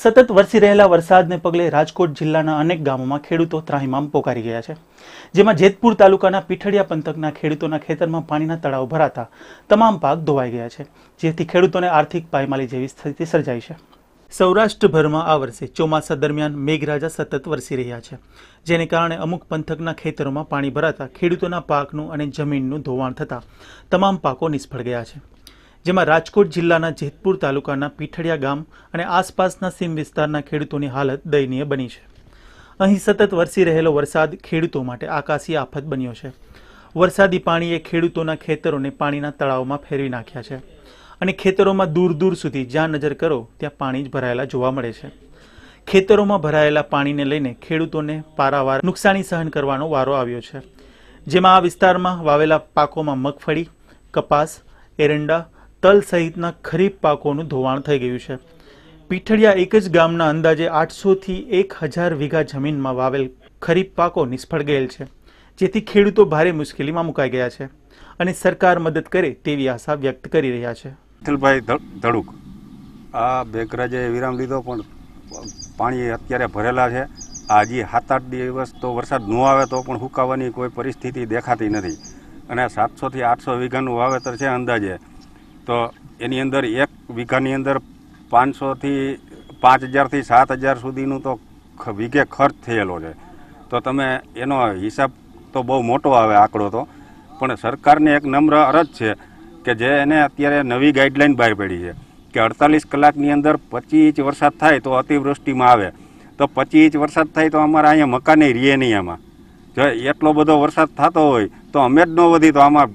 સતત વરસી રહેલા વરસાદને પગલે રાજકોટ જિલ્લાના અનેક ગામોમાં ખેડૂતો ત્રાહિમામ પોકારી ગયા છે જેમાં જેતપુર તાલુકાના પીઠડિયા પંથકના ખેડૂતોના ખેતરમાં પાણીના તળાવ ભરાતા તમામ પાક ધોવાઈ ગયા છે જેથી ખેડૂતોને આર્થિક પાયમાલી જેવી સ્થિતિ સર્જાઈ છે સૌરાષ્ટ્રભરમાં આ વર્ષે ચોમાસા દરમિયાન મેઘરાજા સતત વરસી રહ્યા છે જેને કારણે અમુક પંથકના ખેતરોમાં પાણી ભરાતા ખેડૂતોના પાકનું અને જમીનનું ધોવાણ થતાં તમામ પાકો નિષ્ફળ ગયા છે જેમાં રાજકોટ જિલ્લાના જેતપુર તાલુકાના પીઠડિયા ગામ અને આસપાસના સીમ વિસ્તારના ખેડૂતોની હાલત દયનીય બની છે અહીં સતત વરસી રહેલો વરસાદ ખેડૂતો માટે આકાશી આફત બન્યો છે વરસાદી પાણીએ ખેડૂતોના ખેતરોને પાણીના તળાવમાં ફેરવી નાખ્યા છે અને ખેતરોમાં દૂર દૂર સુધી જ્યાં નજર કરો ત્યાં પાણી જ ભરાયેલા જોવા મળે છે ખેતરોમાં ભરાયેલા પાણીને લઈને ખેડૂતોને પારાવાર નુકસાની સહન કરવાનો વારો આવ્યો છે જેમાં આ વિસ્તારમાં વાવેલા પાકોમાં મગફળી કપાસ એરંડા તલ સહિતના ખરીફ પાકોનું ધોવાણ થઈ ગયું છે પીઠળિયા એક જ ગામના અંદાજે આઠસોથી એક હજાર વીઘા જમીનમાં વાવેલ ખરીફ પાકો નિષ્ફળ ગયેલ છે જેથી ખેડૂતો ભારે મુશ્કેલીમાં મુકાઈ ગયા છે અને સરકાર મદદ કરે તેવી આશા વ્યક્ત કરી રહ્યા છે અખિલભાઈ ધડુક આ બેકરાજે વિરામ લીધો પણ પાણી અત્યારે ભરેલા છે આજે સાત આઠ દિવસ તો વરસાદ ન આવે તો પણ સુકાવાની કોઈ પરિસ્થિતિ દેખાતી નથી અને સાતસોથી આઠસો વીઘાનું વાવેતર છે અંદાજે તો એની અંદર એક વીઘાની અંદર પાંચસોથી પાંચ હજારથી સાત હજાર સુધીનું તો વીઘે ખર્ચ થયેલો છે તો તમે એનો હિસાબ તો બહુ મોટો આવે આંકડો તો પણ સરકારને એક નમ્ર અરજ છે કે જે એને અત્યારે નવી ગાઈડલાઇન બહાર પડી છે કે અડતાલીસ કલાકની અંદર પચી વરસાદ થાય તો અતિવૃષ્ટિમાં આવે તો પચી ઇંચ વરસાદ થાય તો અમારા અહીંયા મકાને રીએ નહીં આમાં જો એટલો બધો વરસાદ થતો હોય તો અમે જ ન વધી તો આમાં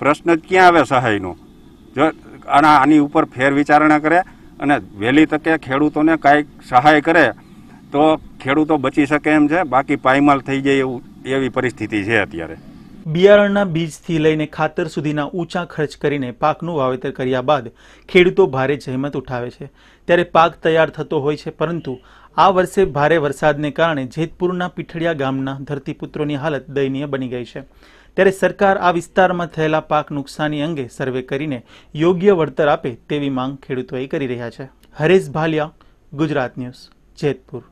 પ્રશ્ન ક્યાં આવે સહાયનો જો આના આની ઉપર ફેર વિચારણા કરે અને વહેલી તકે ખેડૂતોને કાંઈક સહાય કરે તો ખેડૂતો બચી શકે એમ છે બાકી પાયમાલ થઈ જાય એવું એવી પરિસ્થિતિ છે અત્યારે બિયારણના બીજથી લઈને ખાતર સુધીના ઊંચા ખર્ચ કરીને પાકનું વાવેતર કર્યા બાદ ખેડૂતો ભારે જહેમત ઉઠાવે છે ત્યારે પાક તૈયાર થતો હોય છે પરંતુ આ વર્ષે ભારે વરસાદને કારણે જેતપુરના પીઠડિયા ગામના ધરતીપુત્રોની હાલત દયનીય બની ગઈ છે ત્યારે સરકાર આ વિસ્તારમાં થયેલા પાક નુકસાની અંગે સર્વે કરીને યોગ્ય વળતર આપે તેવી માંગ ખેડૂતોએ કરી રહ્યા છે હરેશ ભાલિયા ગુજરાત ન્યૂઝ જેતપુર